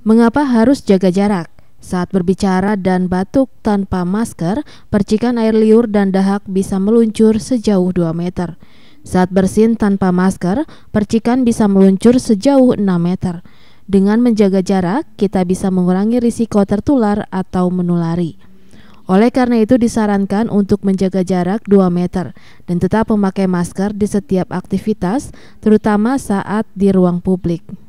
Mengapa harus jaga jarak? Saat berbicara dan batuk tanpa masker, percikan air liur dan dahak bisa meluncur sejauh 2 meter. Saat bersin tanpa masker, percikan bisa meluncur sejauh 6 meter. Dengan menjaga jarak, kita bisa mengurangi risiko tertular atau menulari. Oleh karena itu disarankan untuk menjaga jarak 2 meter dan tetap memakai masker di setiap aktivitas, terutama saat di ruang publik.